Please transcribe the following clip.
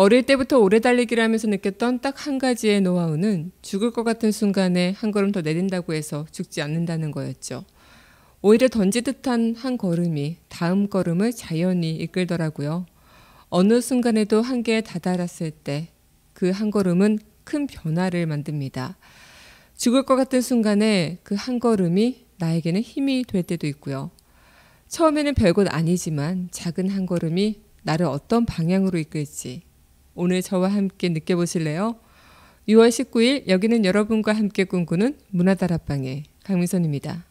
어릴 때부터 오래 달리기를 하면서 느꼈던 딱 한 가지의 노하우는 죽을 것 같은 순간에 한 걸음 더 내린다고 해서 죽지 않는다는 거였죠. 오히려 던지듯한 한 걸음이 다음 걸음을 자연히 이끌더라고요. 어느 순간에도 한계에 다다랐을 때 그 한 걸음은 큰 변화를 만듭니다. 죽을 것 같은 순간에 그 한 걸음이 나에게는 힘이 될 때도 있고요. 처음에는 별것 아니지만 작은 한 걸음이 나를 어떤 방향으로 이끌지 오늘 저와 함께 느껴보실래요? 6월 19일 여기는 여러분과 함께 꿈꾸는 문화다락방의 강민선입니다.